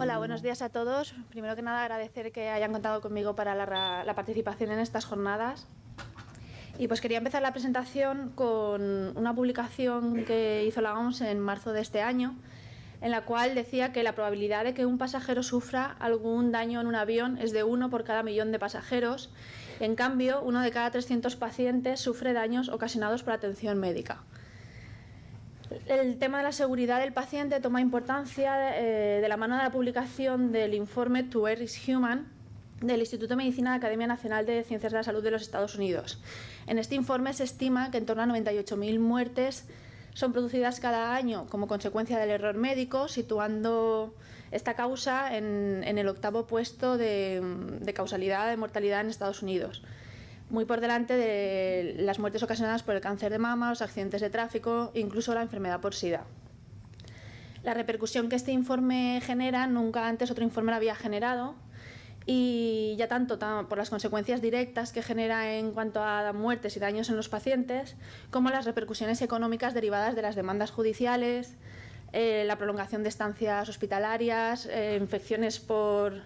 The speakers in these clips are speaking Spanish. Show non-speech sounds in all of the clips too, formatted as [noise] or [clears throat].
Hola, buenos días a todos. Primero que nada agradecer que hayan contado conmigo para la, participación en estas jornadas. Y pues quería empezar la presentación con una publicación que hizo la OMS en marzo de este año, en la cual decía que la probabilidad de que un pasajero sufra algún daño en un avión es de uno por cada millón de pasajeros. En cambio, uno de cada 300 pacientes sufre daños ocasionados por atención médica. El tema de la seguridad del paciente toma importancia eh, de la mano de la publicación del informe To Air is Human del Instituto de Medicina de la Academia Nacional de Ciencias de la Salud de los Estados Unidos. En este informe se estima que en torno a 98.000 muertes son producidas cada año como consecuencia del error médico, situando esta causa en, el octavo puesto de causalidad de mortalidad en Estados Unidos muy por delante de las muertes ocasionadas por el cáncer de mama, los accidentes de tráfico, incluso la enfermedad por SIDA. La repercusión que este informe genera nunca antes otro informe lo había generado y ya tanto por las consecuencias directas que genera en cuanto a muertes y daños en los pacientes, como las repercusiones económicas derivadas de las demandas judiciales, eh, la prolongación de estancias hospitalarias, eh, infecciones por,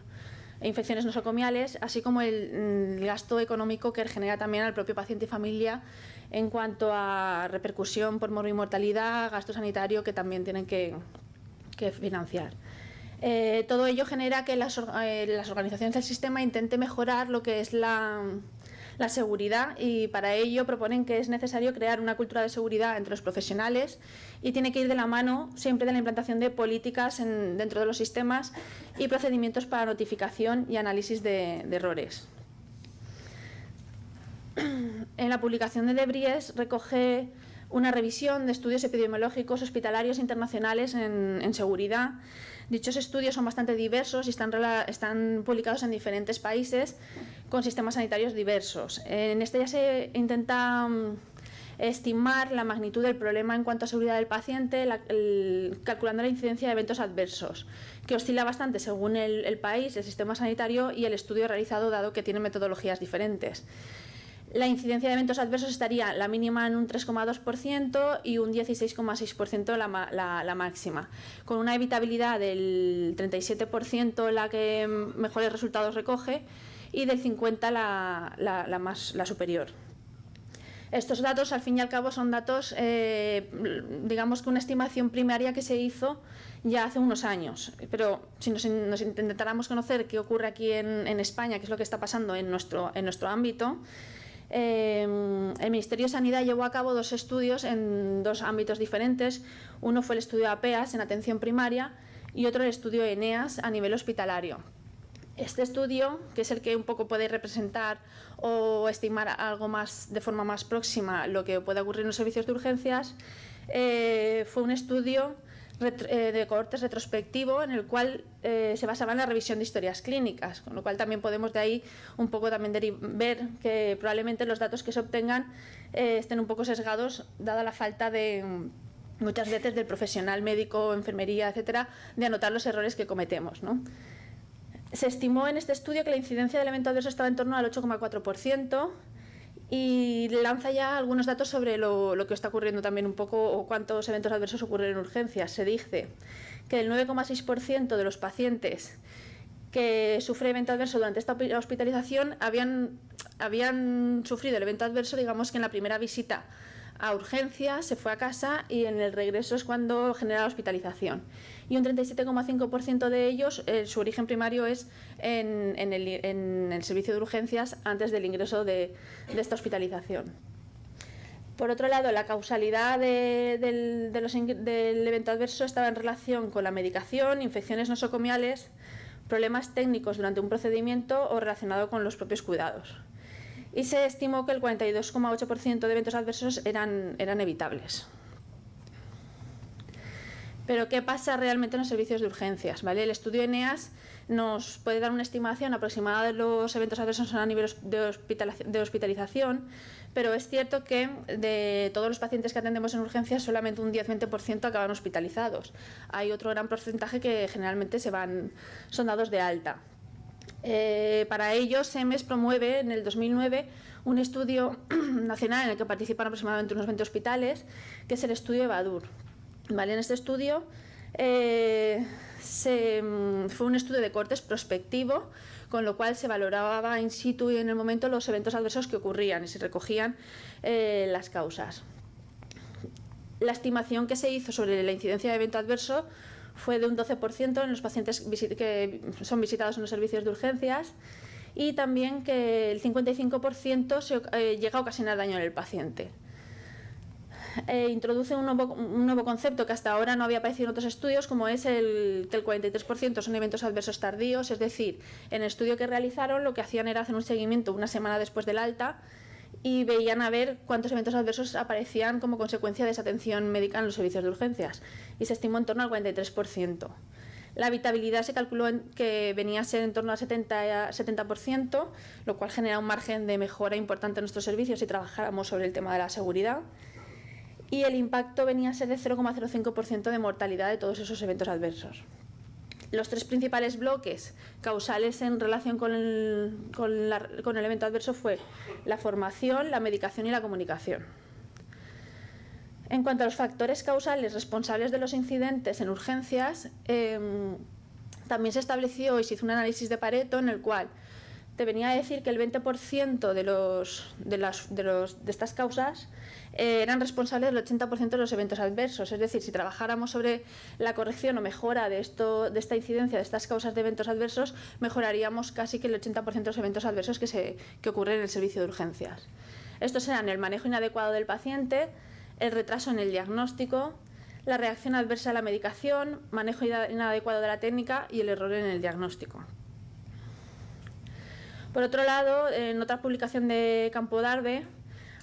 infecciones nosocomiales, así como mm, el gasto económico que genera también al propio paciente y familia en cuanto a repercusión por mortalidad, gasto sanitario que también tienen que, financiar. Eh, todo ello genera que las, eh, las, organizaciones del sistema intenten mejorar lo que es la, la seguridad y para ello proponen que es necesario crear una cultura de seguridad entre los profesionales y tiene que ir de la mano siempre de la implantación de políticas dentro de los sistemas y procedimientos para notificación y análisis de, errores. [clears throat] En la publicación de Debris recoge una revisión de estudios epidemiológicos hospitalarios internacionales en seguridad Dichos estudios son bastante diversos y están, publicados en diferentes países con sistemas sanitarios diversos. En este ya se intenta mm, estimar la magnitud del problema en cuanto a seguridad del paciente, calculando la incidencia de eventos adversos, que oscila bastante según el, el, país, el sistema sanitario y el estudio realizado, dado que tienen metodologías diferentes la incidencia de eventos adversos estaría la mínima en un 3,2% y un 16,6% la, máxima, con una evitabilidad del 37% la que mejores resultados recoge y del 50% la, más, la superior. Estos datos, al fin y al cabo, son datos, eh, digamos que una estimación primaria que se hizo ya hace unos años. Pero si nos, intentáramos conocer qué ocurre aquí en, España, qué es lo que está pasando en nuestro, en nuestro ámbito, Em, el Ministerio de Sanidad llevó a cabo dos estudios en dos ámbitos diferentes. Uno fue el estudio APEAS en atención primaria y otro el estudio ENEAS e a nivel hospitalario. Este estudio, que es el que un poco puede representar o estimar algo más de forma más próxima lo que puede ocurrir en los servicios de urgencias, eh, fue un estudio eh, de cohortes retrospectivo en el cual eh, se basaba en la revisión de historias clínicas, con lo cual también podemos de ahí un poco también ver que probablemente los datos que se obtengan eh, estén un poco sesgados dada la falta de mm, muchas veces del profesional médico, enfermería, etcétera, de anotar los errores que cometemos, ¿no? Se estimó en este estudio que la incidencia de elemento adverso estaba en torno al 8,4%, y lanza ya algunos datos sobre lo, que está ocurriendo también un poco o cuántos eventos adversos ocurren en urgencias. Se dice que el 9,6% de los pacientes que sufren evento adverso durante esta hospitalización habían, habían sufrido el evento adverso, digamos que en la primera visita a urgencias, se fue a casa y en el regreso es cuando genera la hospitalización y un 37,5% de ellos eh, su origen primario es en, el, servicio de urgencias antes del ingreso de, esta hospitalización. Por otro lado, la causalidad del evento adverso estaba en relación con la medicación, infecciones nosocomiales, problemas técnicos durante un procedimiento o relacionado con los propios cuidados. Y se estimó que el 42,8% de eventos adversos eran evitables. Pero ¿qué pasa realmente en los servicios de urgencias? ¿vale? El estudio ENEAS nos puede dar una estimación aproximada de los eventos adversos a nivel de hospitalización, pero es cierto que de todos los pacientes que atendemos en urgencias, solamente un 10-20% acaban hospitalizados. Hay otro gran porcentaje que generalmente se van, son dados de alta. Eh, para ello, SEMES promueve en el 2009 un estudio [clears throat] nacional en el que participan aproximadamente unos 20 hospitales, que es el estudio EVADUR, en este estudio eh, mm, fue un estudio de cortes prospectivo, con lo cual se valoraba in situ y en el momento los eventos adversos que ocurrían y se recogían eh, las causas. La estimación que se hizo sobre la incidencia de evento adverso fue de un 12% en los pacientes que son visitados en los servicios de urgencias y también que el 55% se, eh, llega a ocasionar daño en el paciente. Eh, introduce un nuevo, concepto que hasta ahora no había aparecido en otros estudios, como es el, que el 43% son eventos adversos tardíos, es decir, en el estudio que realizaron lo que hacían era hacer un seguimiento una semana después del alta y veían a ver cuántos eventos adversos aparecían como consecuencia de esa atención médica en los servicios de urgencias y se estimó en torno al 43%. La habitabilidad se calculó que venía a ser en torno al 70%, 70%, lo cual genera un margen de mejora importante en nuestros servicios si trabajáramos sobre el tema de la seguridad y el impacto venía a ser de 0,05% de mortalidad de todos esos eventos adversos. Los tres principales bloques causales en relación con el, evento adverso fue la formación, la medicación y la comunicación. En cuanto a los factores causales responsables de los incidentes en urgencias, em, también se estableció y se hizo un análisis de Pareto en el cual te venía a decir que el 20% de, estas causas eh, eran responsables del 80% de los eventos adversos. Es decir, si trabajáramos sobre la corrección o mejora de, esta incidencia, de estas causas de eventos adversos, mejoraríamos casi que el 80% de los eventos adversos que, que ocurren en el servicio de urgencias. Estos eran el manejo inadecuado del paciente, el retraso en el diagnóstico, la reacción adversa a la medicación, manejo inadecuado de la técnica y el error en el diagnóstico. Por otro lado, en otra publicación de Campo Darbe,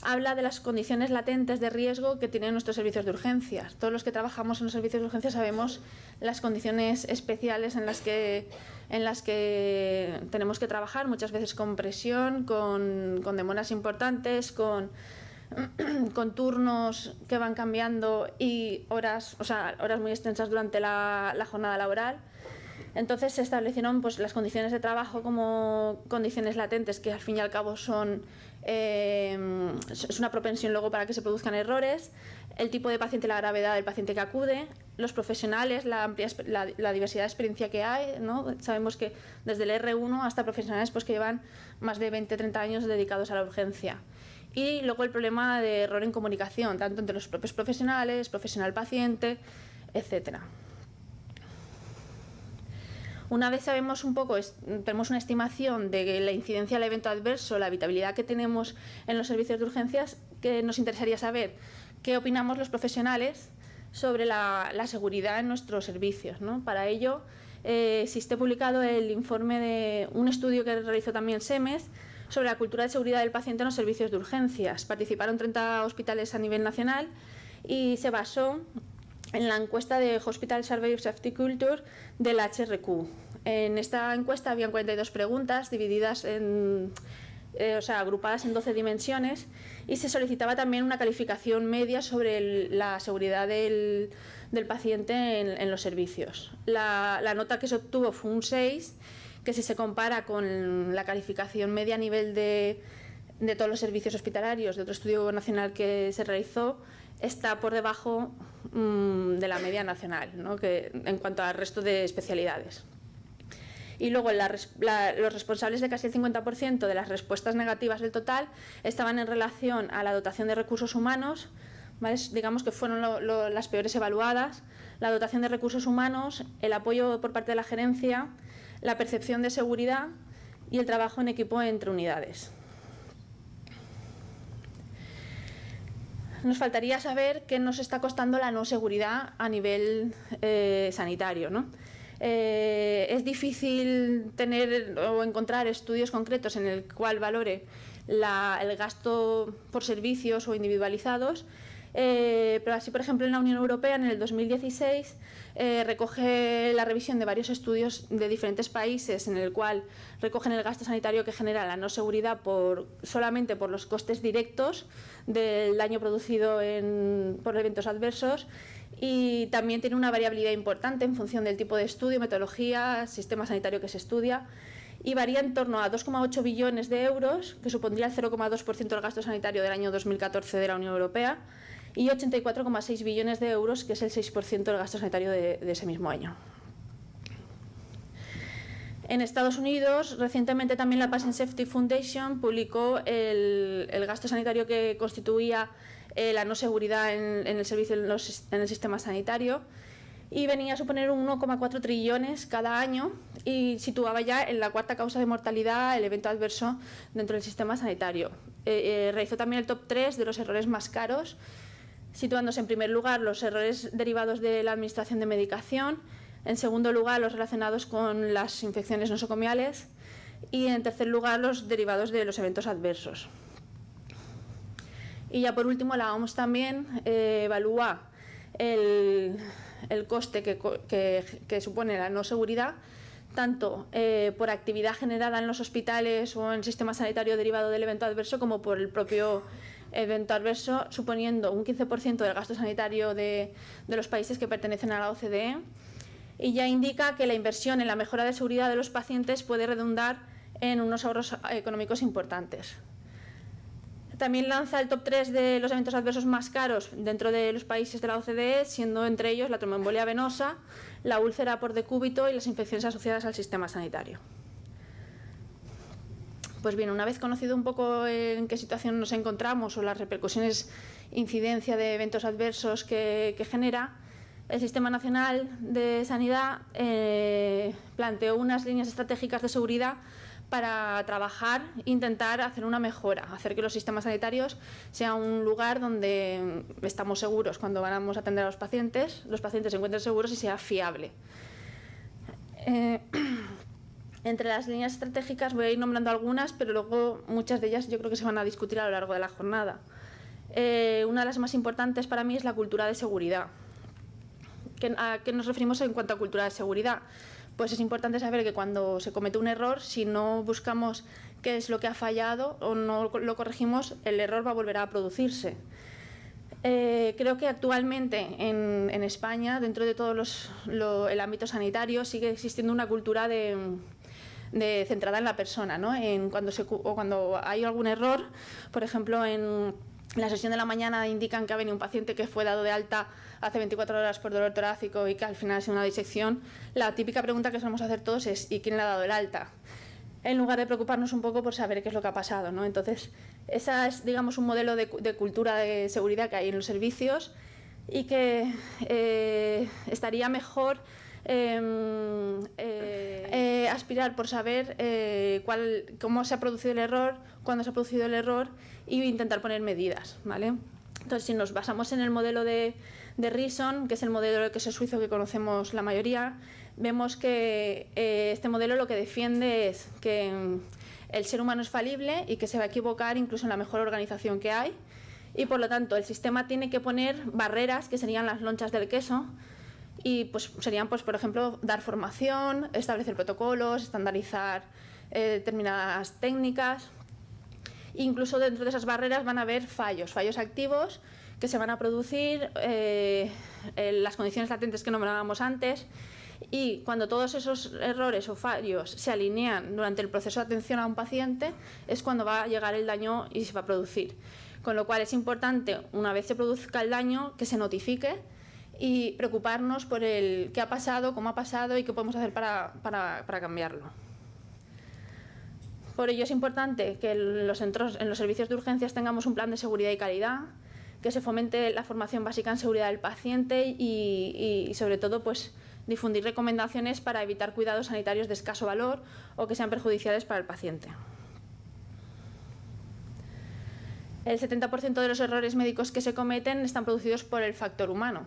habla de las condiciones latentes de riesgo que tienen nuestros servicios de urgencias. Todos los que trabajamos en los servicios de urgencias sabemos las condiciones especiales en las que, en las que tenemos que trabajar, muchas veces con presión, con, con demoras importantes, con, [clears throat] con turnos que van cambiando y horas, o sea, horas muy extensas durante la jornada laboral. Entonces se establecieron pues, las condiciones de trabajo como condiciones latentes, que al fin y al cabo son em, es una propensión luego para que se produzcan errores, el tipo de paciente, la gravedad del paciente que acude, los profesionales, la, diversidad de experiencia que hay. ¿no? Sabemos que desde el R1 hasta profesionales pues, que llevan más de 20-30 años dedicados a la urgencia. Y luego el problema de error en comunicación, tanto entre los propios profesionales, profesional-paciente, etcétera. Una vez sabemos un poco, tenemos una estimación de la incidencia del evento adverso, la habitabilidad que tenemos en los servicios de urgencias, que nos interesaría saber qué opinamos los profesionales sobre la, seguridad en nuestros servicios. Para ello existe eh, publicado el informe de un estudio que realizó también SEMES sobre la cultura de seguridad del paciente en los servicios de urgencias. Participaron 30 hospitales a nivel nacional y se basó en la encuesta de Hospital Survey of Safety Culture de la HRQ. En esta encuesta habían 42 preguntas divididas en, eh, o sea, agrupadas en 12 dimensiones y se solicitaba también una calificación media sobre la seguridad del, paciente en, los servicios. La, la, nota que se obtuvo fue un 6, que si se compara con la calificación media a nivel de, de todos los servicios hospitalarios de otro estudio nacional que se realizó, está por debajo mm, de la media nacional en cuanto al resto de especialidades. Y luego los responsables de casi el 50% de las respuestas negativas del total estaban en relación a la dotación de recursos humanos, digamos que fueron las peores evaluadas, la dotación de recursos humanos, el apoyo por parte de la gerencia, la percepción de seguridad y el trabajo en equipo entre unidades. Nos faltaría saber qué nos está costando la no seguridad a nivel eh, sanitario. ¿no? Eh, es difícil tener o encontrar estudios concretos en el cual valore el gasto por servicios o individualizados eh, pero así, por ejemplo, en la Unión Europea, en el 2016, eh, recoge la revisión de varios estudios de diferentes países en el cual recogen el gasto sanitario que genera la no seguridad solamente por los costes directos del daño producido por eventos adversos y también tiene una variabilidad importante en función del tipo de estudio, metodología, sistema sanitario que se estudia y varía en torno a 2,8 billones de euros, que supondría el 0,2% del gasto sanitario del año 2014 de la Unión Europea, y 84,6 billones de euros, que es el 6% del gasto sanitario de, ese mismo año. En Estados Unidos, recientemente también la Patient Safety Foundation publicó el, gasto sanitario que constituía eh, la no seguridad en, el servicio en, el sistema sanitario y venía a suponer 1,4 trillones cada año y situaba ya en la cuarta causa de mortalidad el evento adverso dentro del sistema sanitario. Eh, eh, realizó también el top 3 de los errores más caros situándose en primer lugar los errores derivados de la administración de medicación, en segundo lugar los relacionados con las infecciones nosocomiales y en tercer lugar los derivados de los eventos adversos. Y ya por último la OMS también eh, evalúa el, el coste que, que, supone la no seguridad tanto eh, por actividad generada en los hospitales o en el sistema sanitario derivado del evento adverso como por el propio evento adverso suponiendo un 15% del gasto sanitario de, los países que pertenecen a la OCDE y ya indica que la inversión en la mejora de seguridad de los pacientes puede redundar en unos ahorros eh, económicos importantes. También lanza el top 3 de los eventos adversos más caros dentro de los países de la OCDE, siendo entre ellos la tromboembolia venosa, la úlcera por decúbito y las infecciones asociadas al sistema sanitario. Pues bien, una vez conocido un poco en qué situación nos encontramos o las repercusiones, incidencia de eventos adversos que, genera, el Sistema Nacional de Sanidad eh, planteó unas líneas estratégicas de seguridad para trabajar, intentar hacer una mejora, hacer que los sistemas sanitarios sean un lugar donde estamos seguros cuando vamos a atender a los pacientes, los pacientes se encuentren seguros y sea fiable. Eh, [clears throat] Entre las líneas estratégicas voy a ir nombrando algunas, pero luego muchas de ellas yo creo que se van a discutir a lo largo de la jornada. Eh, una de las más importantes para mí es la cultura de seguridad. ¿A qué nos referimos en cuanto a cultura de seguridad? Pues es importante saber que cuando se comete un error, si no buscamos qué es lo que ha fallado o no lo corregimos, el error va a volver a producirse. Eh, creo que actualmente en, España, dentro de todo el ámbito sanitario, sigue existiendo una cultura de de, centrada en la persona, ¿no? En cuando se, cuando hay algún error, por ejemplo, en la sesión de la mañana indican que ha venido un paciente que fue dado de alta hace 24 horas por dolor torácico y que al final ha una disección. La típica pregunta que solemos hacer todos es ¿y quién le ha dado el alta? En lugar de preocuparnos un poco por saber qué es lo que ha pasado. ¿no? Entonces, esa es, digamos, un modelo de, cultura de seguridad que hay en los servicios y que eh, estaría mejor Em, eh. Eh, aspirar por saber eh, cómo se ha producido el error, cuándo se ha producido el error e intentar poner medidas, ¿vale? Entonces, si nos basamos en el modelo de, de Reason, que es el modelo que es suizo que conocemos la mayoría, vemos que este modelo lo que defiende es que mm, el ser humano es falible y que se va a equivocar incluso en la mejor organización que hay. Y por lo tanto, el sistema tiene que poner barreras, que serían las lonchas del queso, y pues, serían, pues, por ejemplo, dar formación, establecer protocolos, estandarizar eh, determinadas técnicas. Incluso dentro de esas barreras van a haber fallos, fallos activos que se van a producir, eh, las condiciones latentes que nombrábamos antes, y cuando todos esos errores o fallos se alinean durante el proceso de atención a un paciente, es cuando va a llegar el daño y se va a producir. Con lo cual es importante, una vez se produzca el daño, que se notifique y preocuparnos por el qué ha pasado, cómo ha pasado y qué podemos hacer para, cambiarlo. Por ello es importante que en los, centros, en los servicios de urgencias tengamos un plan de seguridad y calidad, que se fomente la formación básica en seguridad del paciente y, sobre todo pues difundir recomendaciones para evitar cuidados sanitarios de escaso valor o que sean perjudiciales para el paciente. El 70% de los errores médicos que se cometen están producidos por el factor humano.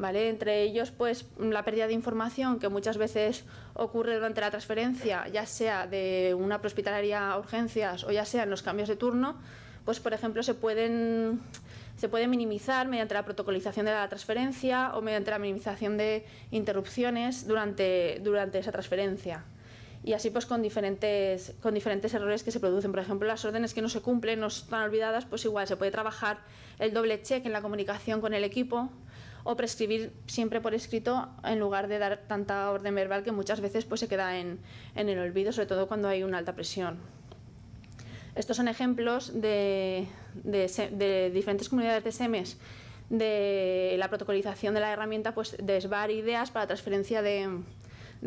Entre ellos, pues la pérdida de información que muchas veces ocurre durante la transferencia, ya sea de una prehospitalaria a urgencias o ya sea en los cambios de turno, pues por ejemplo se pueden se puede minimizar mediante la protocolización de la transferencia o mediante la minimización de interrupciones durante, durante esa transferencia. Y así pues con diferentes, con diferentes errores que se producen. Por ejemplo, las órdenes que no se cumplen, no están olvidadas, pues igual se puede trabajar el doble check en la comunicación con el equipo, o prescribir siempre por escrito en lugar de dar tanta orden verbal que muchas veces pues, se queda en, el olvido, sobre todo cuando hay una alta presión. Estos son ejemplos de, diferentes comunidades de SEMES de la protocolización de la herramienta pues, de SBAR ideas para transferencia de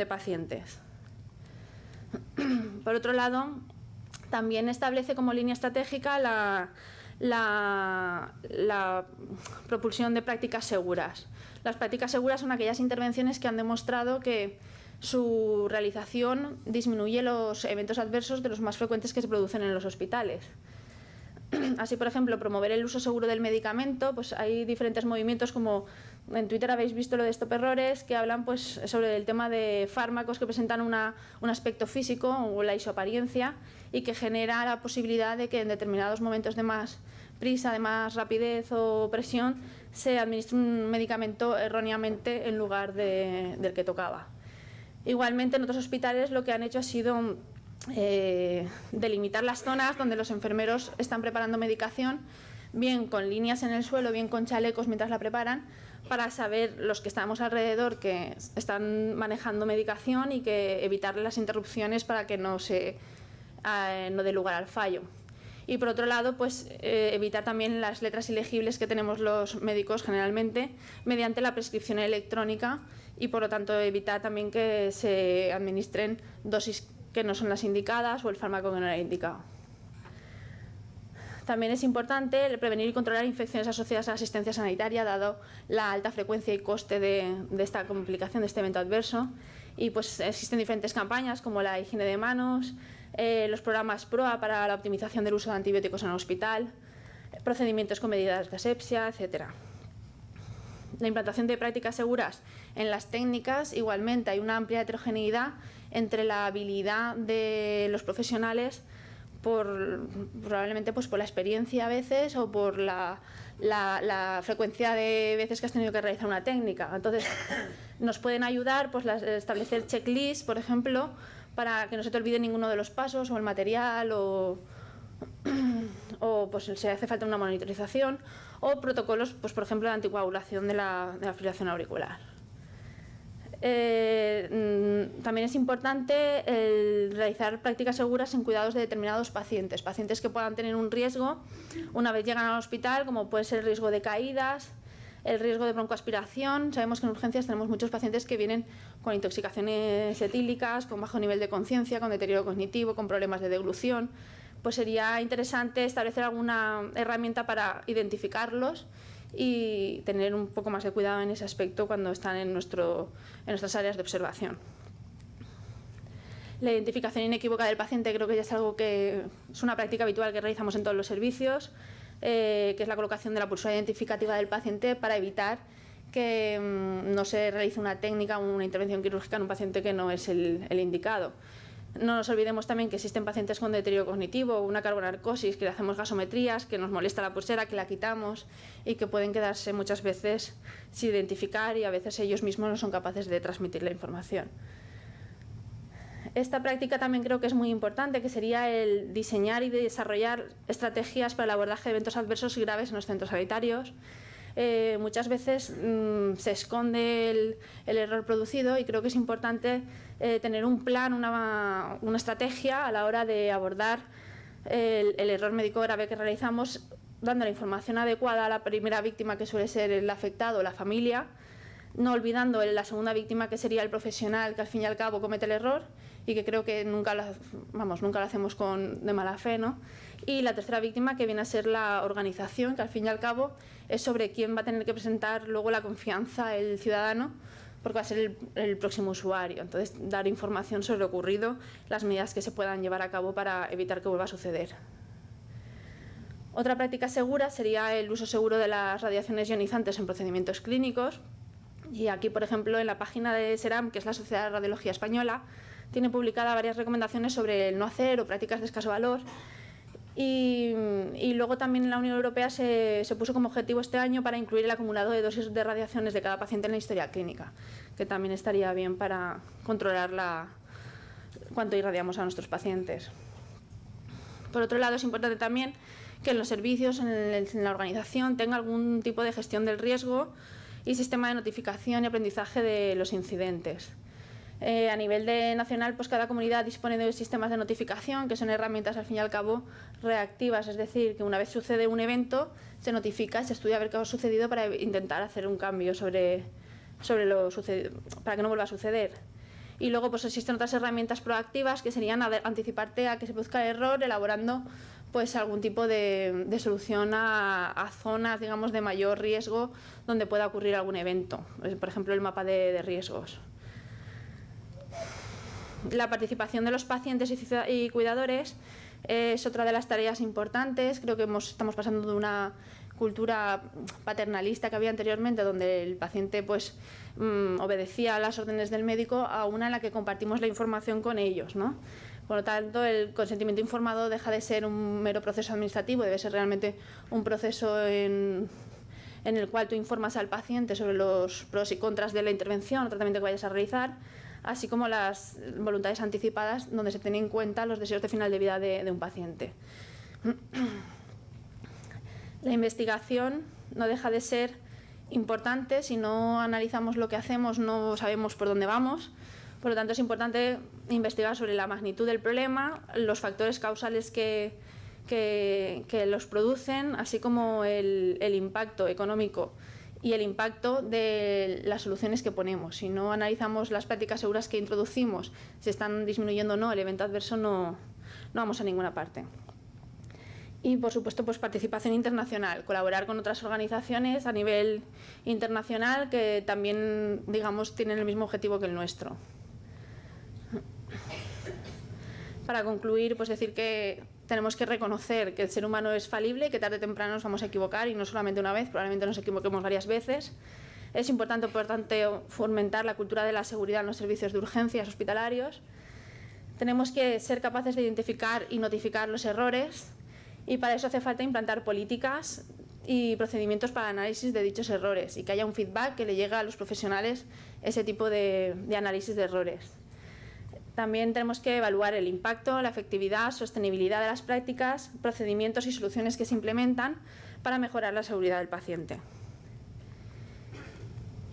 pacientes. Por otro lado, también establece como línea estratégica la, la, propulsión de prácticas seguras. Las prácticas seguras son aquellas intervenciones que han demostrado que su realización disminuye los eventos adversos de los más frecuentes que se producen en los hospitales. [clears throat] Así, por ejemplo, promover el uso seguro del medicamento, pues hay diferentes movimientos como en Twitter habéis visto lo de Stop Errores, que hablan pues, sobre el tema de fármacos que presentan un aspecto físico o la isoapariencia y que genera la posibilidad de que en determinados momentos de más prisa, además, rapidez o presión, se administra un medicamento erróneamente en lugar del que tocaba. Igualmente, en otros hospitales lo que han hecho ha sido eh, delimitar las zonas donde los enfermeros están preparando medicación, bien con líneas en el suelo, bien con chalecos mientras la preparan, para saber los que estamos alrededor que están manejando medicación y que evitar las interrupciones para que no se eh, no dé lugar al fallo. Y por otro lado, pues eh, evitar también las letras ilegibles que tenemos los médicos generalmente mediante la prescripción electrónica y por lo tanto evitar también que se administren dosis que no son las indicadas o el fármaco que no era indicado. También es importante prevenir y controlar infecciones asociadas a la asistencia sanitaria, dado la alta frecuencia y coste de, de esta complicación, de este evento adverso. Y pues existen diferentes campañas como la higiene de manos, eh, los programas PROA para la optimización del uso de antibióticos en el hospital, procedimientos con medidas de asepsia, etcétera. La implantación de prácticas seguras en las técnicas, igualmente hay una amplia heterogeneidad entre la habilidad de los profesionales por, probablemente pues por la experiencia a veces o por la, frecuencia de veces que has tenido que realizar una técnica. Entonces, nos pueden ayudar pues, establecer checklists, por ejemplo, para que no se te olvide ninguno de los pasos o el material o, [clears throat] pues si hace falta una monitorización o protocolos, pues por ejemplo de anticoagulación de la, de la fibrilación auricular. Eh, mm, también es importante realizar prácticas seguras en cuidados de determinados pacientes, pacientes que puedan tener un riesgo una vez llegan al hospital, como puede ser el riesgo de caídas, el riesgo de broncoaspiración. Sabemos que en urgencias tenemos muchos pacientes que vienen con intoxicaciones etílicas, con bajo nivel de conciencia, con deterioro cognitivo, con problemas de deglución. Pues sería interesante establecer alguna herramienta para identificarlos y tener un poco más de cuidado en ese aspecto cuando están en, en nuestras áreas de observación. La identificación inequívoca del paciente creo que ya es algo que es una práctica habitual que realizamos en todos los servicios. Eh, que es la colocación de la pulsera identificativa del paciente para evitar que mm, no se realice una técnica o una intervención quirúrgica en un paciente que no es el, el indicado. No nos olvidemos también que existen pacientes con deterioro cognitivo, una carbonarcosis, que le hacemos gasometrías, que nos molesta la pulsera, que la quitamos y que pueden quedarse muchas veces sin identificar y a veces ellos mismos no son capaces de transmitir la información esta práctica también creo que es muy importante, que sería el diseñar y desarrollar estrategias para el abordaje de eventos adversos y graves en los centros sanitarios. Eh, muchas veces mm, se esconde el, error producido y creo que es importante eh, tener un plan, una, estrategia a la hora de abordar el, el error médico grave que realizamos, dando la información adecuada a la primera víctima que suele ser el afectado la familia, no olvidando la segunda víctima que sería el profesional que al fin y al cabo comete el error y que creo que nunca lo, vamos, nunca lo hacemos con, de mala fe. ¿no? Y la tercera víctima que viene a ser la organización, que al fin y al cabo es sobre quién va a tener que presentar luego la confianza el ciudadano porque va a ser el, el, próximo usuario. Entonces, dar información sobre lo ocurrido, las medidas que se puedan llevar a cabo para evitar que vuelva a suceder. Otra práctica segura sería el uso seguro de las radiaciones ionizantes en procedimientos clínicos. Y aquí, por ejemplo, en la página de SERAM, que es la Sociedad de Radiología Española, tiene publicada varias recomendaciones sobre el no hacer o prácticas de escaso valor. Y, luego también la Unión Europea se, puso como objetivo este año para incluir el acumulado de dosis de radiaciones de cada paciente en la historia clínica, que también estaría bien para controlar cuánto irradiamos a nuestros pacientes. Por otro lado, es importante también que en los servicios, en, en la organización, tenga algún tipo de gestión del riesgo y sistema de notificación y aprendizaje de los incidentes. Eh, a nivel de nacional, pues cada comunidad dispone de sistemas de notificación, que son herramientas al fin y al cabo reactivas, es decir, que una vez sucede un evento, se notifica, se estudia a ver qué ha sucedido para intentar hacer un cambio sobre, sobre lo para que no vuelva a suceder. Y luego pues existen otras herramientas proactivas que serían anticiparte a que se produzca el error elaborando pues algún tipo de, solución a, zonas digamos de mayor riesgo donde pueda ocurrir algún evento, por ejemplo el mapa de riesgos. La participación de los pacientes y cuidadores es otra de las tareas importantes. Creo que estamos pasando de una cultura paternalista que había anteriormente, donde el paciente pues mm, obedecía a las órdenes del médico, a una en la que compartimos la información con ellos. Por lo tanto, el consentimiento informado deja de ser un mero proceso administrativo, debe ser realmente un proceso en, en el cual tú informas al paciente sobre los pros y contras de la intervención o tratamiento que vayas a realizar así como las voluntades anticipadas donde se tienen en cuenta los deseos de final de vida de, un paciente. [clears throat] La investigación no deja de ser importante, si no analizamos lo que hacemos no sabemos por dónde vamos, por lo tanto es importante investigar sobre la magnitud del problema, los factores causales que, los producen, así como el impacto económico y el impacto de las soluciones que ponemos. Si no analizamos las prácticas seguras que introducimos, si están disminuyendo o no el evento adverso, no, vamos a ninguna parte. Y, por supuesto, pues participación internacional, colaborar con otras organizaciones a nivel internacional que también, digamos, tienen el mismo objetivo que el nuestro. Para concluir, pues decir que tenemos que reconocer que el ser humano es falible, que tarde o temprano nos vamos a equivocar y no solamente una vez, probablemente nos equivoquemos varias veces. Es importante, por tanto, fomentar la cultura de la seguridad en los servicios de urgencias hospitalarios. Tenemos que ser capaces de identificar y notificar los errores y para eso hace falta implantar políticas y procedimientos para análisis de dichos errores y que haya un feedback que le llegue a los profesionales ese tipo de análisis de errores. También tenemos que evaluar el impacto, la efectividad, sostenibilidad de las prácticas, procedimientos y soluciones que se implementan para mejorar la seguridad del paciente.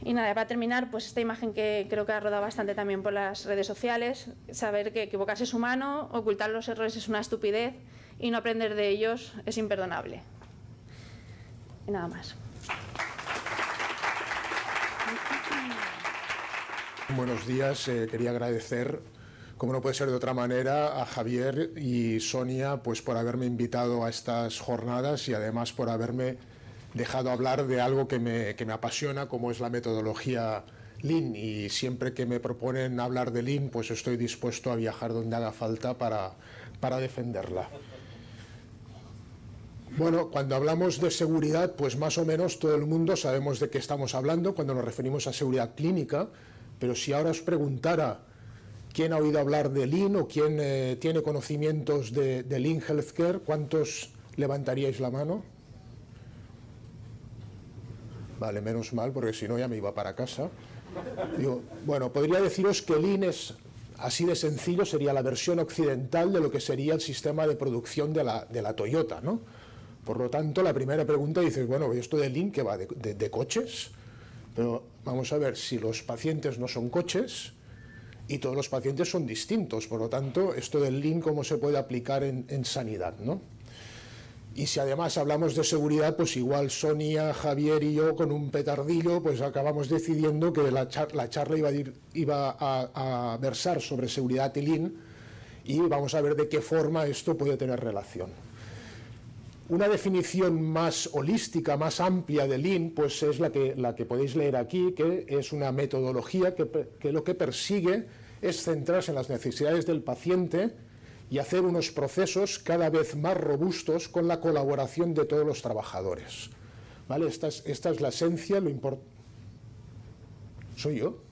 Y nada, para terminar, pues esta imagen que creo que ha rodado bastante también por las redes sociales, saber que equivocarse es humano, ocultar los errores es una estupidez y no aprender de ellos es imperdonable. Y nada más. Buenos días, eh, quería agradecer como no puede ser de otra manera, a Javier y Sonia pues por haberme invitado a estas jornadas y además por haberme dejado hablar de algo que me, apasiona, como es la metodología Lean. Y siempre que me proponen hablar de Lean, pues estoy dispuesto a viajar donde haga falta para, para defenderla. Bueno, cuando hablamos de seguridad, pues más o menos todo el mundo sabemos de qué estamos hablando cuando nos referimos a seguridad clínica, pero si ahora os preguntara ¿Quién ha oído hablar de Lean o quién eh, tiene conocimientos de, Lean Healthcare? ¿Cuántos levantaríais la mano? Vale, menos mal, porque si no ya me iba para casa. bueno, podría deciros que Lean es, así de sencillo, sería la versión occidental de lo que sería el sistema de producción de la, Toyota, ¿no? Por lo tanto, la primera pregunta dice, bueno, ¿esto de Lean que va de coches? Pero vamos a ver, si los pacientes no son coches, y todos los pacientes son distintos, por lo tanto, esto del lin ¿cómo se puede aplicar en, sanidad? ¿no? Y si además hablamos de seguridad, pues igual Sonia, Javier y yo con un petardillo, pues acabamos decidiendo que la, charla iba, a, a, versar sobre seguridad y lin, y vamos a ver de qué forma esto puede tener relación. Una definición más holística, más amplia de Lean, pues es la que, la que podéis leer aquí, que es una metodología que, lo que persigue es centrarse en las necesidades del paciente y hacer unos procesos cada vez más robustos con la colaboración de todos los trabajadores. ¿Vale? Esta, es, esta es la esencia, lo importante. ¿Soy yo?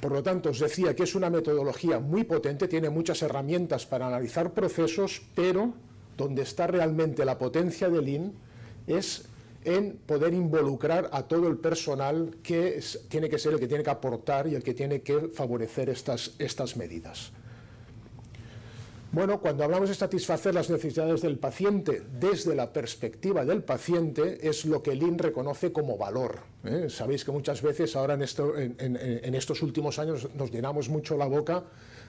Por lo tanto, os decía que es una metodología muy potente, tiene muchas herramientas para analizar procesos, pero donde está realmente la potencia del IN es en poder involucrar a todo el personal que tiene que ser el que tiene que aportar y el que tiene que favorecer estas medidas. Bueno, cuando hablamos de satisfacer las necesidades del paciente desde la perspectiva del paciente, es lo que Lin reconoce como valor. ¿eh? Sabéis que muchas veces ahora en, en, estos últimos años nos llenamos mucho la boca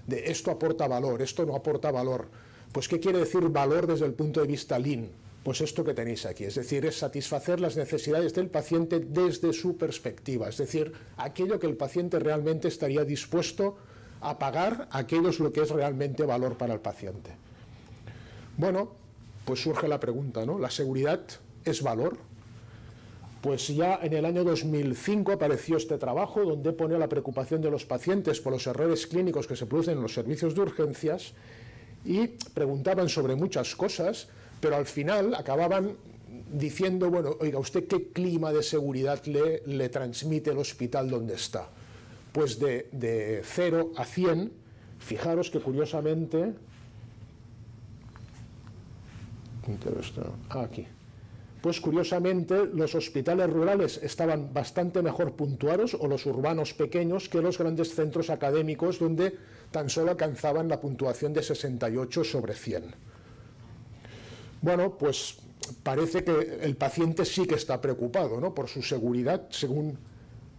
de esto aporta valor, esto no aporta valor. Pues, ¿qué quiere decir valor desde el punto de vista Lean? Pues esto que tenéis aquí, es decir, es satisfacer las necesidades del paciente desde su perspectiva, es decir, aquello que el paciente realmente estaría dispuesto a a pagar aquello es lo que es realmente valor para el paciente. Bueno, pues surge la pregunta, ¿no? ¿La seguridad es valor? Pues ya en el año 2005 apareció este trabajo donde pone la preocupación de los pacientes por los errores clínicos que se producen en los servicios de urgencias y preguntaban sobre muchas cosas, pero al final acababan diciendo, bueno, oiga, ¿usted qué clima de seguridad le transmite el hospital donde está? Pues de, 0 a 100, fijaros que curiosamente... Ah, aquí. Pues curiosamente los hospitales rurales estaban bastante mejor puntuados o los urbanos pequeños que los grandes centros académicos donde tan solo alcanzaban la puntuación de 68 sobre 100. Bueno, pues parece que el paciente sí que está preocupado ¿no? por su seguridad según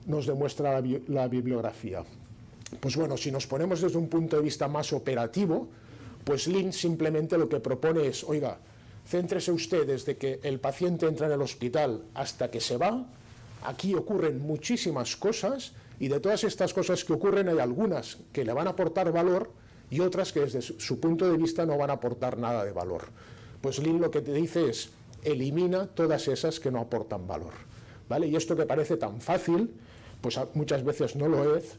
nos demuestra la, bibliografía. Pues bueno, si nos ponemos desde un punto de vista más operativo, pues Lynn simplemente lo que propone es, oiga, céntrese usted desde que el paciente entra en el hospital hasta que se va, aquí ocurren muchísimas cosas y de todas estas cosas que ocurren hay algunas que le van a aportar valor y otras que desde su punto de vista no van a aportar nada de valor. Pues Lynn lo que te dice es, elimina todas esas que no aportan valor. ¿Vale? Y esto que parece tan fácil, pues muchas veces no lo es,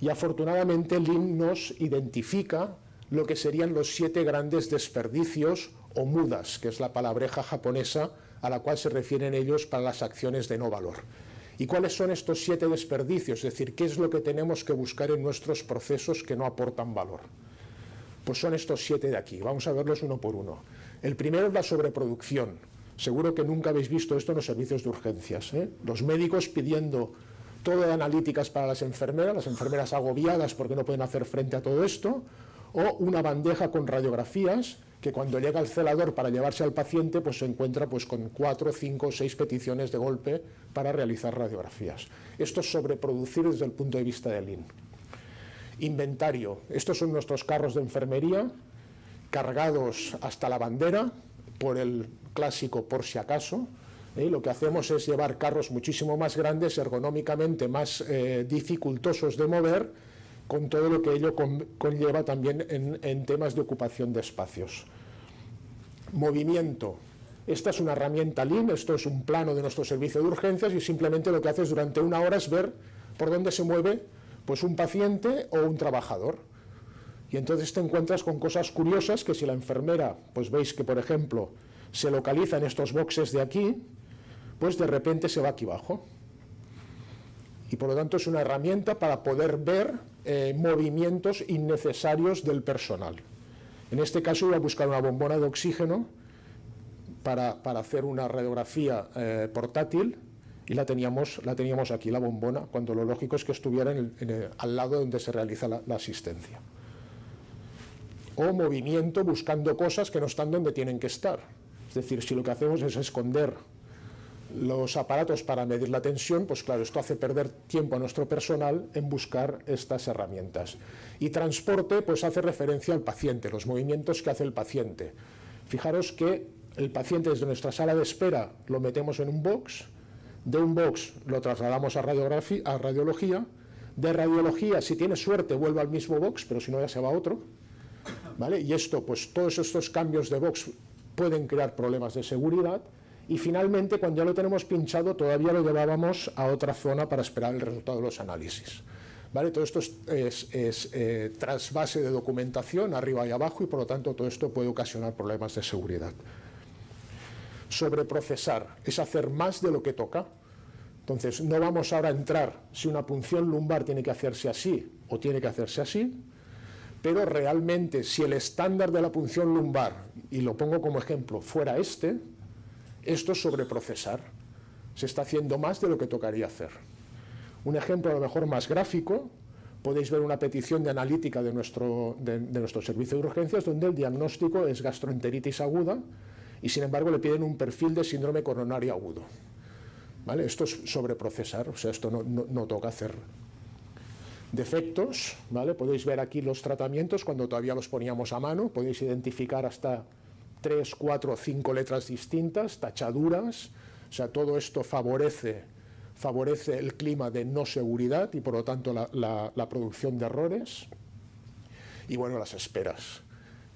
y afortunadamente Lin nos identifica lo que serían los siete grandes desperdicios o mudas, que es la palabreja japonesa a la cual se refieren ellos para las acciones de no valor. ¿Y cuáles son estos siete desperdicios? Es decir, ¿qué es lo que tenemos que buscar en nuestros procesos que no aportan valor? Pues son estos siete de aquí. Vamos a verlos uno por uno. El primero es la sobreproducción. Seguro que nunca habéis visto esto en los servicios de urgencias. ¿eh? Los médicos pidiendo todo de analíticas para las enfermeras, las enfermeras agobiadas porque no pueden hacer frente a todo esto, o una bandeja con radiografías que cuando llega el celador para llevarse al paciente, pues se encuentra pues, con cuatro, cinco o seis peticiones de golpe para realizar radiografías. Esto es sobreproducir desde el punto de vista del IN. Inventario. Estos son nuestros carros de enfermería, cargados hasta la bandera, por el clásico por si acaso, ¿eh? lo que hacemos es llevar carros muchísimo más grandes, ergonómicamente más eh, dificultosos de mover, con todo lo que ello conlleva también en, temas de ocupación de espacios. Movimiento. Esta es una herramienta Lean, esto es un plano de nuestro servicio de urgencias y simplemente lo que haces durante una hora es ver por dónde se mueve pues un paciente o un trabajador. Y entonces te encuentras con cosas curiosas que si la enfermera, pues veis que por ejemplo se localiza en estos boxes de aquí, pues de repente se va aquí abajo. Y por lo tanto es una herramienta para poder ver eh, movimientos innecesarios del personal. En este caso iba a buscar una bombona de oxígeno para, hacer una radiografía eh, portátil y la teníamos, la teníamos aquí, la bombona, cuando lo lógico es que estuviera al lado donde se realiza la asistencia. O movimiento buscando cosas que no están donde tienen que estar. Es decir, si lo que hacemos es esconder los aparatos para medir la tensión, pues claro, esto hace perder tiempo a nuestro personal en buscar estas herramientas. Y transporte, pues hace referencia al paciente, los movimientos que hace el paciente. Fijaros que el paciente desde nuestra sala de espera lo metemos en un box, de un box lo trasladamos a, a radiología, de radiología, si tiene suerte, vuelve al mismo box, pero si no ya se va a otro. ¿Vale? Y esto, pues todos estos cambios de box pueden crear problemas de seguridad y finalmente cuando ya lo tenemos pinchado todavía lo llevábamos a otra zona para esperar el resultado de los análisis. ¿Vale? Todo esto es, eh, trasvase de documentación arriba y abajo y por lo tanto todo esto puede ocasionar problemas de seguridad. Sobreprocesar es hacer más de lo que toca. Entonces no vamos ahora a entrar si una punción lumbar tiene que hacerse así o tiene que hacerse así, pero realmente si el estándar de la punción lumbar, y lo pongo como ejemplo, fuera este, esto es sobreprocesar. Se está haciendo más de lo que tocaría hacer. Un ejemplo a lo mejor más gráfico, podéis ver una petición de analítica de nuestro, nuestro servicio de urgencias donde el diagnóstico es gastroenteritis aguda y sin embargo le piden un perfil de síndrome coronario agudo. ¿Vale? Esto es sobreprocesar, o sea, esto no, no, toca hacer. Defectos, ¿vale? Podéis ver aquí los tratamientos cuando todavía los poníamos a mano, podéis identificar hasta tres, cuatro o cinco letras distintas, tachaduras, o sea, todo esto favorece, favorece el clima de no seguridad y por lo tanto la, la producción de errores. Y bueno, las esperas,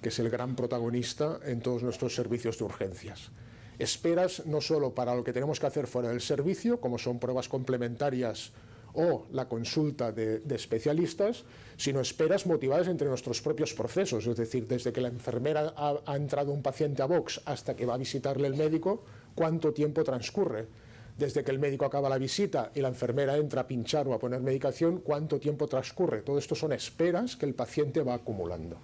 que es el gran protagonista en todos nuestros servicios de urgencias esperas no solo para lo que tenemos que hacer fuera del servicio, como son pruebas complementarias o la consulta de, especialistas, sino esperas motivadas entre nuestros propios procesos, es decir, desde que la enfermera ha, entrado un paciente a Vox hasta que va a visitarle el médico, ¿cuánto tiempo transcurre? desde que el médico acaba la visita y la enfermera entra a pinchar o a poner medicación, cuánto tiempo transcurre. Todo esto son esperas que el paciente va acumulando.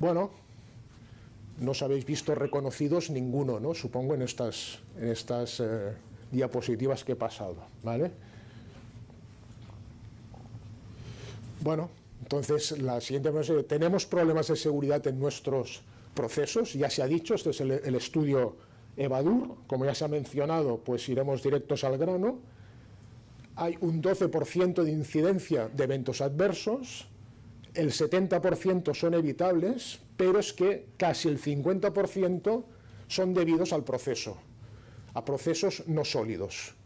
Bueno, no os habéis visto reconocidos ninguno, ¿no? Supongo en estas, en estas eh, diapositivas que he pasado, ¿vale? Bueno, entonces la siguiente pregunta es, ¿tenemos problemas de seguridad en nuestros procesos? Ya se ha dicho, este es el, el estudio EVADUR, como ya se ha mencionado, pues iremos directos al grano. Hay un 12% de incidencia de eventos adversos, el 70% son evitables, pero es que casi el 50% son debidos al proceso a procesos no sólidos.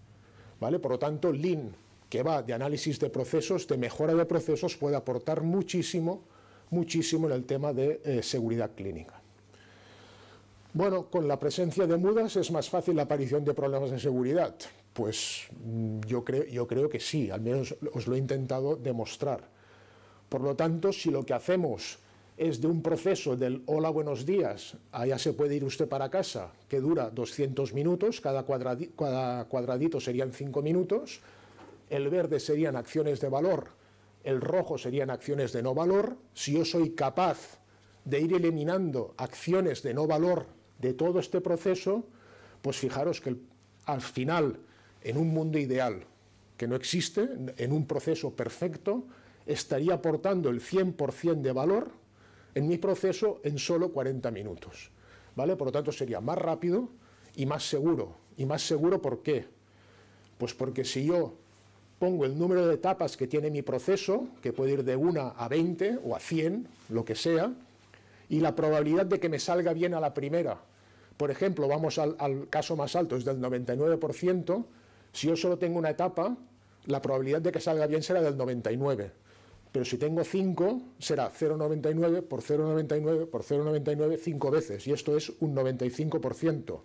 ¿vale? Por lo tanto, Lean, que va de análisis de procesos, de mejora de procesos, puede aportar muchísimo, muchísimo en el tema de eh, seguridad clínica. Bueno, con la presencia de mudas es más fácil la aparición de problemas de seguridad. Pues mm, yo creo, yo creo que sí, al menos os lo he intentado demostrar. Por lo tanto, si lo que hacemos es de un proceso del hola buenos días, allá se puede ir usted para casa, que dura 200 minutos, cada, cuadradito serían 5 minutos, el verde serían acciones de valor, el rojo serían acciones de no valor, si yo soy capaz de ir eliminando acciones de no valor de todo este proceso, pues fijaros que al final, en un mundo ideal que no existe, en un proceso perfecto, estaría aportando el 100% de valor en mi proceso en solo 40 minutos. ¿vale? Por lo tanto, sería más rápido y más seguro. ¿Y más seguro por qué? Pues porque si yo pongo el número de etapas que tiene mi proceso, que puede ir de 1 a 20 o a 100, lo que sea, y la probabilidad de que me salga bien a la primera, por ejemplo, vamos al, al caso más alto, es del 99%, si yo solo tengo una etapa, la probabilidad de que salga bien será del 99%. Pero si tengo 5, será 0,99 por 0,99 por 0,99 5 veces, y esto es un 95%.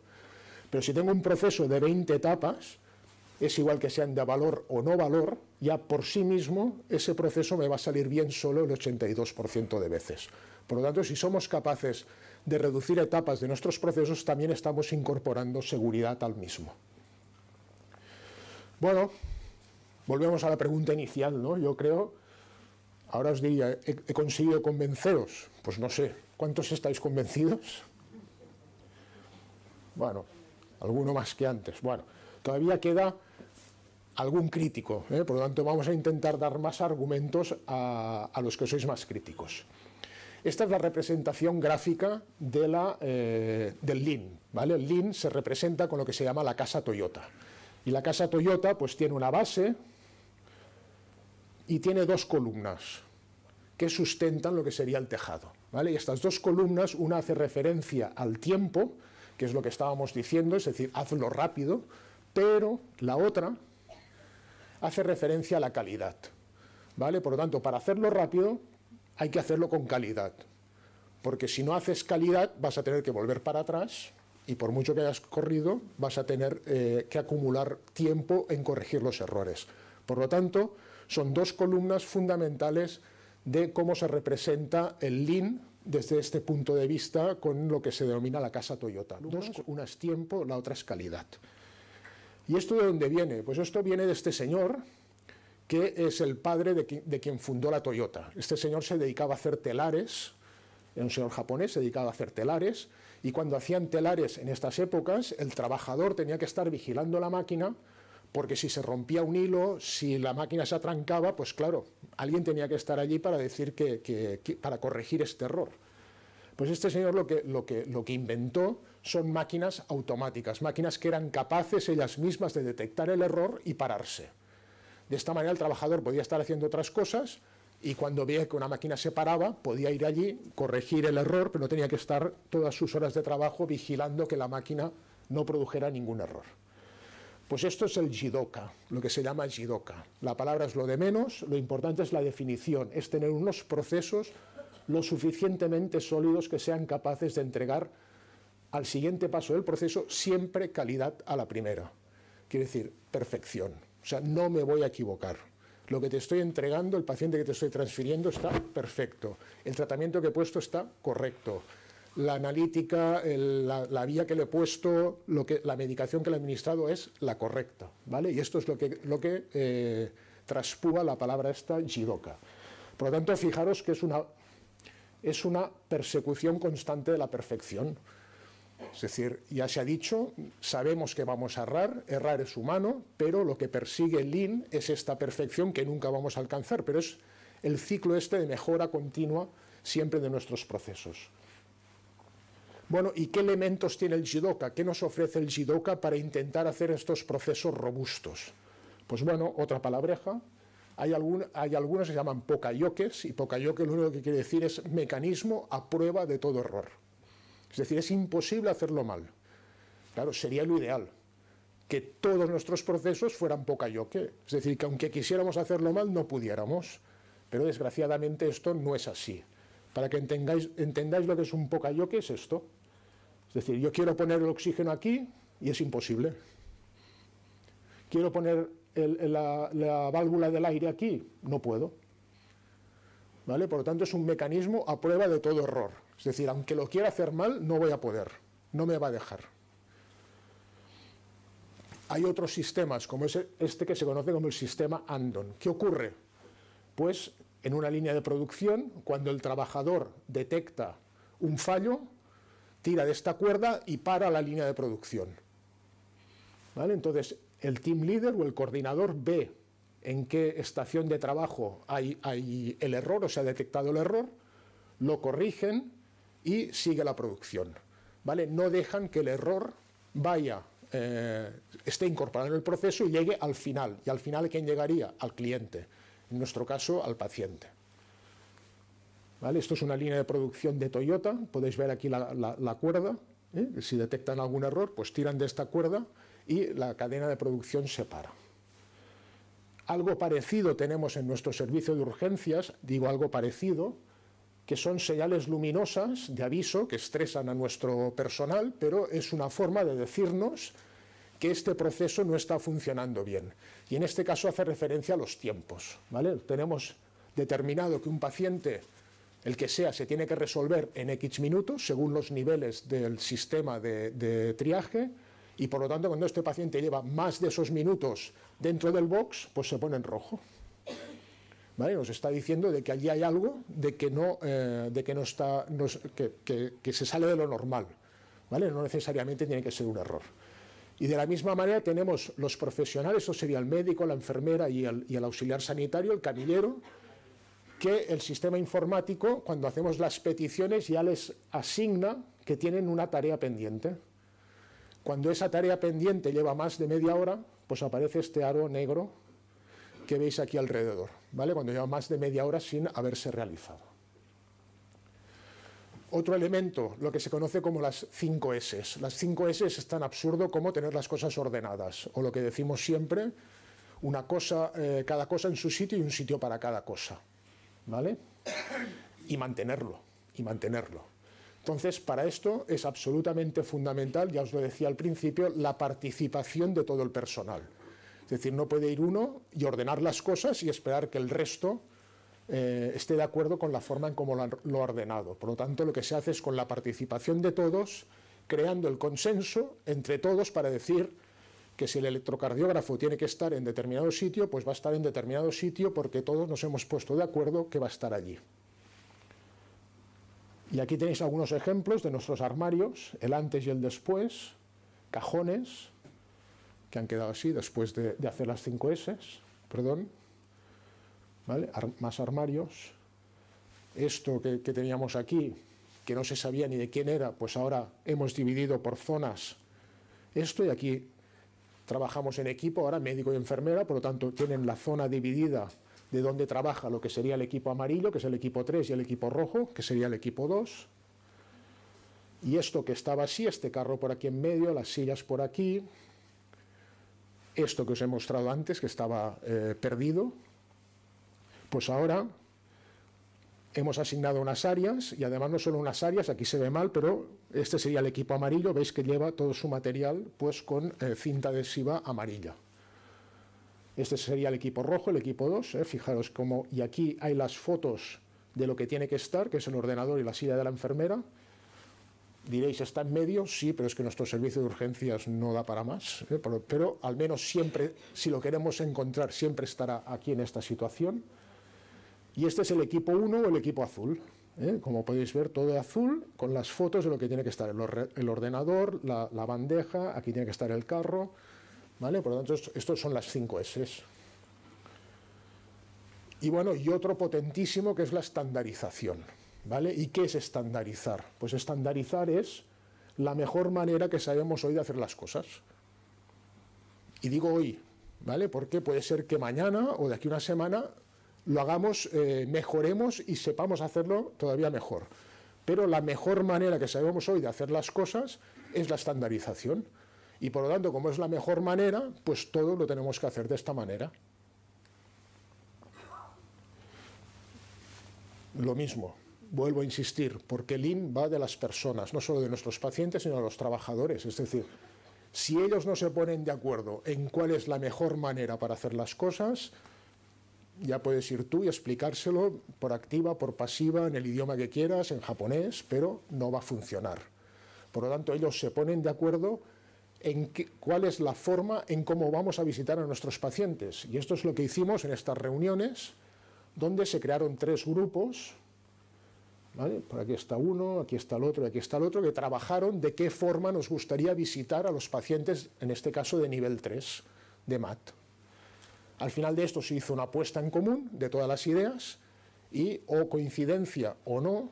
Pero si tengo un proceso de 20 etapas, es igual que sean de valor o no valor, ya por sí mismo ese proceso me va a salir bien solo el 82% de veces. Por lo tanto, si somos capaces de reducir etapas de nuestros procesos, también estamos incorporando seguridad al mismo. Bueno, volvemos a la pregunta inicial, ¿no? Yo creo Ahora os diría, he, conseguido convenceros. Pues no sé, ¿cuántos estáis convencidos? Bueno, alguno más que antes. Bueno, todavía queda algún crítico. ¿eh? Por lo tanto, vamos a intentar dar más argumentos a, los que sois más críticos. Esta es la representación gráfica de la, eh, del Lean. ¿vale? El Lean se representa con lo que se llama la casa Toyota. Y la casa Toyota pues, tiene una base, y tiene dos columnas que sustentan lo que sería el tejado. ¿vale? Y estas dos columnas, una hace referencia al tiempo, que es lo que estábamos diciendo, es decir, hazlo rápido, pero la otra hace referencia a la calidad. ¿vale? Por lo tanto, para hacerlo rápido hay que hacerlo con calidad, porque si no haces calidad vas a tener que volver para atrás y por mucho que hayas corrido vas a tener eh, que acumular tiempo en corregir los errores. Por lo tanto, son dos columnas fundamentales de cómo se representa el Lean desde este punto de vista con lo que se denomina la casa Toyota. una es tiempo, la otra es calidad. ¿Y esto de dónde viene? Pues esto viene de este señor que es el padre de, de quien fundó la Toyota. Este señor se dedicaba a hacer telares, era un señor japonés, se dedicaba a hacer telares, y cuando hacían telares en estas épocas, el trabajador tenía que estar vigilando la máquina porque si se rompía un hilo, si la máquina se atrancaba, pues claro, alguien tenía que estar allí para decir que, para corregir este error. Pues este señor lo que, lo que inventó son máquinas automáticas, máquinas que eran capaces ellas mismas de detectar el error y pararse. De esta manera el trabajador podía estar haciendo otras cosas y cuando veía que una máquina se paraba, podía ir allí, corregir el error, pero no tenía que estar todas sus horas de trabajo vigilando que la máquina no produjera ningún error. Pues esto es el jidoka, lo que se llama jidoka. La palabra es lo de menos, lo importante es la definición, es tener unos procesos lo suficientemente sólidos que sean capaces de entregar al siguiente paso del proceso siempre calidad a la primera. Quiere decir, perfección. O sea, no me voy a equivocar. Lo que te estoy entregando, el paciente que te estoy transfiriendo está perfecto. El tratamiento que he puesto está correcto la analítica, la, vía que le he puesto, la medicación que le he administrado es la correcta, ¿vale? Y esto es lo que, lo eh, traspúa la palabra esta Jidoka. Por lo tanto, fijaros que es una, persecución constante de la perfección. Es decir, ya se ha dicho, sabemos que vamos a errar, errar es humano, pero lo que persigue el Lean es esta perfección que nunca vamos a alcanzar, pero es el ciclo este de mejora continua siempre de nuestros procesos. Bueno, ¿y qué elementos tiene el Jidoka? ¿Qué nos ofrece el Jidoka para intentar hacer estos procesos robustos? Pues bueno, otra palabreja. Hay, algunos que se llaman poca-yokes, y poca-yoke lo único que quiere decir es mecanismo a prueba de todo error. Es decir, es imposible hacerlo mal. Claro, sería lo ideal, que todos nuestros procesos fueran poca-yoke. Es decir, que aunque quisiéramos hacerlo mal, no pudiéramos. Pero desgraciadamente esto no es así. Para que entendáis, lo que es un poca-yoke, es esto. Es decir, yo quiero poner el oxígeno aquí y es imposible. Quiero poner la, válvula del aire aquí, no puedo. ¿Vale? Por lo tanto, es un mecanismo a prueba de todo error. Es decir, aunque lo quiera hacer mal, no voy a poder, no me va a dejar. Hay otros sistemas, como este que se conoce como el sistema Andon. ¿Qué ocurre? Pues en una línea de producción, cuando el trabajador detecta un fallo, tira de esta cuerda y para la línea de producción. ¿Vale? Entonces, el team leader o el coordinador ve en qué estación de trabajo hay, el error o se ha detectado el error, lo corrigen y sigue la producción. ¿Vale? No dejan que el error vaya, eh, esté incorporado en el proceso y llegue al final. ¿Y al final quién llegaría? Al cliente, en nuestro caso al paciente. Esto es una línea de producción de Toyota, podéis ver aquí la, cuerda, ¿eh? si detectan algún error, pues tiran de esta cuerda y la cadena de producción se para. Algo parecido tenemos en nuestro servicio de urgencias, digo algo parecido, que son señales luminosas de aviso que estresan a nuestro personal, pero es una forma de decirnos que este proceso no está funcionando bien. Y en este caso hace referencia a los tiempos. ¿vale? Tenemos determinado que un paciente el que sea, se tiene que resolver en X minutos según los niveles del sistema de, triaje y por lo tanto cuando este paciente lleva más de esos minutos dentro del box, pues se pone en rojo. ¿Vale? Nos está diciendo de que allí hay algo de que no, eh, de que no está, que, se sale de lo normal. ¿Vale? No necesariamente tiene que ser un error. Y de la misma manera tenemos los profesionales, eso sería el médico, la enfermera y el, y el auxiliar sanitario, el camillero, que el sistema informático, cuando hacemos las peticiones, ya les asigna que tienen una tarea pendiente. Cuando esa tarea pendiente lleva más de media hora, pues aparece este aro negro que veis aquí alrededor, ¿vale? Cuando lleva más de media hora sin haberse realizado. Otro elemento, lo que se conoce como las 5 S. Las 5 S es tan absurdo como tener las cosas ordenadas, o lo que decimos siempre, una cosa, eh, cada cosa en su sitio y un sitio para cada cosa. ¿vale? Y mantenerlo, y mantenerlo. Entonces, para esto es absolutamente fundamental, ya os lo decía al principio, la participación de todo el personal. Es decir, no puede ir uno y ordenar las cosas y esperar que el resto eh, esté de acuerdo con la forma en cómo lo ha ordenado. Por lo tanto, lo que se hace es con la participación de todos, creando el consenso entre todos para decir, que si el electrocardiógrafo tiene que estar en determinado sitio, pues va a estar en determinado sitio porque todos nos hemos puesto de acuerdo que va a estar allí. Y aquí tenéis algunos ejemplos de nuestros armarios, el antes y el después, cajones, que han quedado así después de, hacer las cinco S, perdón, más armarios. Esto que, que teníamos aquí, que no se sabía ni de quién era, pues ahora hemos dividido por zonas esto y aquí trabajamos en equipo, ahora médico y enfermera, por lo tanto tienen la zona dividida de donde trabaja lo que sería el equipo amarillo, que es el equipo 3, y el equipo rojo, que sería el equipo 2. Y esto que estaba así, este carro por aquí en medio, las sillas por aquí, esto que os he mostrado antes, que estaba eh, perdido, pues ahora hemos asignado unas áreas y además no solo unas áreas, aquí se ve mal, pero este sería el equipo amarillo, veis que lleva todo su material pues con eh, cinta adhesiva amarilla. Este sería el equipo rojo, el equipo 2, eh, fijaros cómo, y aquí hay las fotos de lo que tiene que estar, que es el ordenador y la silla de la enfermera. Diréis, ¿está en medio? Sí, pero es que nuestro servicio de urgencias no da para más, eh, pero al menos siempre, si lo queremos encontrar, siempre estará aquí en esta situación y este es el equipo 1 o el equipo azul. ¿eh? Como podéis ver, todo de azul, con las fotos de lo que tiene que estar el ordenador, la, bandeja, aquí tiene que estar el carro. ¿vale? Por lo tanto, estos son las 5 S. Y bueno, y otro potentísimo que es la estandarización. ¿vale? ¿Y qué es estandarizar? Pues estandarizar es la mejor manera que sabemos hoy de hacer las cosas. Y digo hoy, ¿vale? Porque puede ser que mañana o de aquí una semana lo hagamos, eh, mejoremos y sepamos hacerlo todavía mejor. Pero la mejor manera que sabemos hoy de hacer las cosas es la estandarización. Y por lo tanto, como es la mejor manera, pues todo lo tenemos que hacer de esta manera. Lo mismo, vuelvo a insistir, porque el in va de las personas, no solo de nuestros pacientes, sino de los trabajadores. Es decir, si ellos no se ponen de acuerdo en cuál es la mejor manera para hacer las cosas, ya puedes ir tú y explicárselo por activa, por pasiva, en el idioma que quieras, en japonés, pero no va a funcionar. Por lo tanto, ellos se ponen de acuerdo en cuál es la forma en cómo vamos a visitar a nuestros pacientes. Y esto es lo que hicimos en estas reuniones, donde se crearon tres grupos. ¿vale? Por aquí está uno, aquí está el otro aquí está el otro, que trabajaron de qué forma nos gustaría visitar a los pacientes, en este caso de nivel 3 de MAT. Al final de esto se hizo una apuesta en común de todas las ideas y, o coincidencia o no,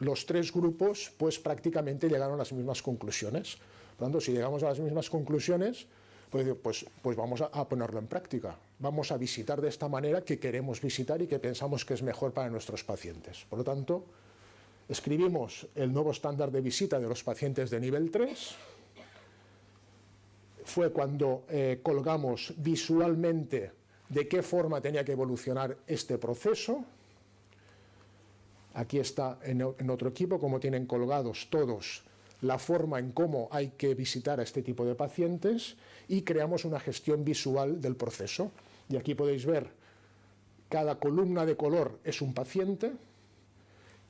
los tres grupos pues prácticamente llegaron a las mismas conclusiones. Por lo tanto, si llegamos a las mismas conclusiones, pues, pues, pues vamos a, a, ponerlo en práctica. Vamos a visitar de esta manera que queremos visitar y que pensamos que es mejor para nuestros pacientes. Por lo tanto, escribimos el nuevo estándar de visita de los pacientes de nivel 3 fue cuando eh, colgamos visualmente de qué forma tenía que evolucionar este proceso. Aquí está en, en otro equipo como tienen colgados todos la forma en cómo hay que visitar a este tipo de pacientes y creamos una gestión visual del proceso. Y aquí podéis ver, cada columna de color es un paciente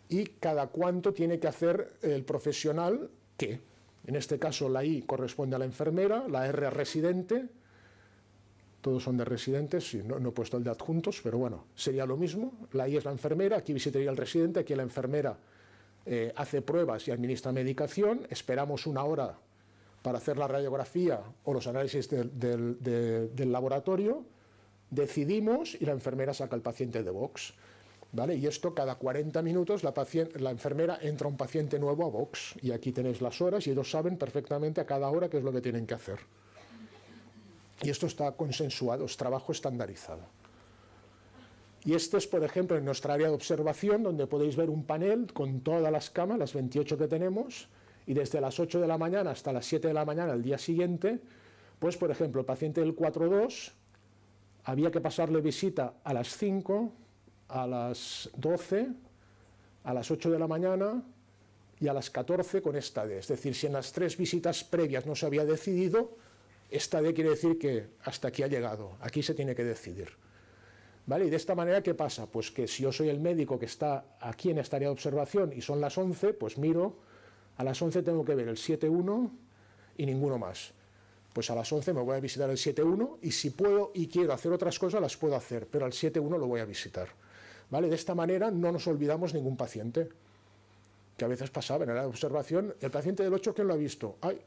y cada cuánto tiene que hacer el profesional qué. En este caso la I corresponde a la enfermera, la R residente, todos son de residentes, no, no he puesto el de adjuntos, pero bueno, sería lo mismo, la I es la enfermera, aquí visitaría el residente, aquí la enfermera eh, hace pruebas y administra medicación, esperamos una hora para hacer la radiografía o los análisis del, del laboratorio, decidimos y la enfermera saca al paciente de box. Y esto cada 40 minutos la, enfermera entra un paciente nuevo a Vox y aquí tenéis las horas y ellos saben perfectamente a cada hora qué es lo que tienen que hacer. Y esto está consensuado, es trabajo estandarizado. Y este es, por ejemplo, en nuestra área de observación, donde podéis ver un panel con todas las camas, las 28 que tenemos, y desde las 8 de la mañana hasta las 7 de la mañana el día siguiente, pues, por ejemplo, el paciente del 4-2 había que pasarle visita a las 5, a las 12, a las 8 de la mañana y a las 14 con esta D. Es decir, si en las tres visitas previas no se había decidido, esta D quiere decir que hasta aquí ha llegado, aquí se tiene que decidir. ¿Vale? Y de esta manera, ¿qué pasa? Pues que si yo soy el médico que está aquí en esta área de observación y son las 11, pues miro, a las 11 tengo que ver el 7-1 y ninguno más. Pues a las 11 me voy a visitar el 7-1 y si puedo y quiero hacer otras cosas, las puedo hacer, pero al 7-1 lo voy a visitar. ¿vale? De esta manera no nos olvidamos ningún paciente, que a veces pasaba en la observación, el paciente del 8, ¿quién lo ha visto? Ay,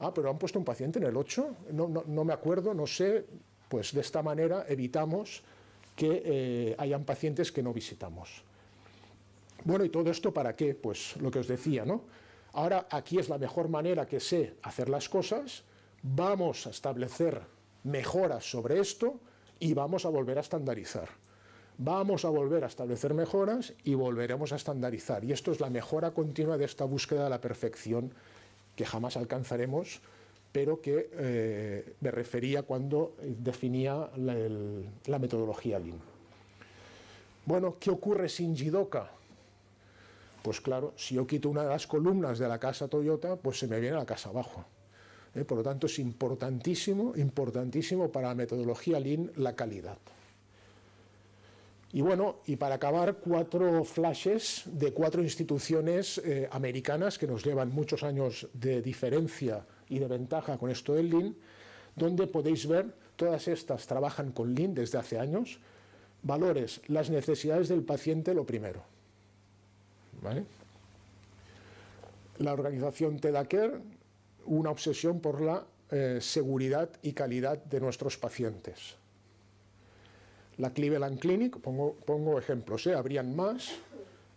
ah, pero han puesto un paciente en el 8, no, me acuerdo, no sé, pues de esta manera evitamos que eh, hayan pacientes que no visitamos. Bueno, ¿y todo esto para qué? Pues lo que os decía, ¿no? Ahora aquí es la mejor manera que sé hacer las cosas, vamos a establecer mejoras sobre esto y vamos a volver a estandarizar. Vamos a volver a establecer mejoras y volveremos a estandarizar. Y esto es la mejora continua de esta búsqueda de la perfección que jamás alcanzaremos, pero que eh, me refería cuando definía la, metodología Lean. Bueno, ¿qué ocurre sin Jidoka? Pues claro, si yo quito una de las columnas de la casa Toyota, pues se me viene la casa abajo. ¿eh? Por lo tanto, es importantísimo, importantísimo para la metodología Lean la calidad. Y bueno, y para acabar, cuatro flashes de cuatro instituciones eh, americanas que nos llevan muchos años de diferencia y de ventaja con esto del Lean, donde podéis ver, todas estas trabajan con Lean desde hace años. Valores, las necesidades del paciente, lo primero. La organización TEDACARE, una obsesión por la eh, seguridad y calidad de nuestros pacientes. La Cleveland Clinic, pongo, pongo ejemplos, habrían más,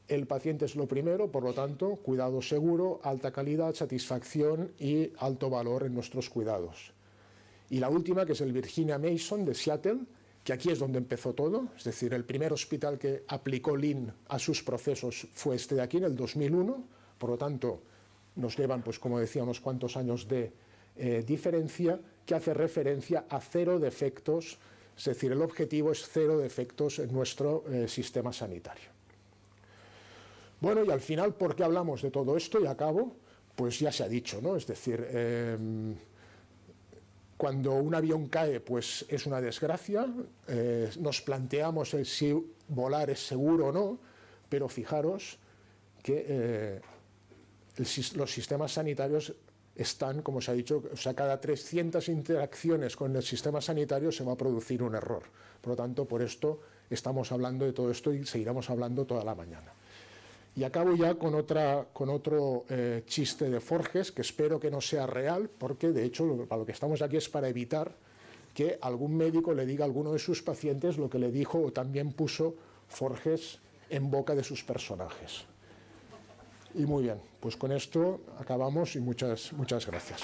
el paciente es lo primero, por lo tanto, cuidado seguro, alta calidad, satisfacción y alto valor en nuestros cuidados. Y la última, que es el Virginia Mason de Seattle, que aquí es donde empezó todo, es decir, el primer hospital que aplicó Lean a sus procesos fue este de aquí, en el 2001, por lo tanto, nos llevan, pues como decíamos cuántos cuantos años de eh, diferencia, que hace referencia a cero defectos es decir, el objetivo es cero defectos en nuestro eh, sistema sanitario. Bueno, y al final, ¿por qué hablamos de todo esto? Y acabo, pues ya se ha dicho, ¿no? Es decir, em, cuando un avión cae, pues es una desgracia, eh, nos planteamos si volar es seguro o no, pero fijaros que eh, los sistemas sanitarios están, como se ha dicho, o sea, cada 300 interacciones con el sistema sanitario se va a producir un error. Por lo tanto, por esto estamos hablando de todo esto y seguiremos hablando toda la mañana. Y acabo ya con, otro eh, chiste de Forges, que espero que no sea real, porque de hecho para lo que estamos aquí es para evitar que algún médico le diga a alguno de sus pacientes lo que le dijo o también puso Forges en boca de sus personajes. Y muy bien, pues con esto acabamos y muchas, muchas gracias.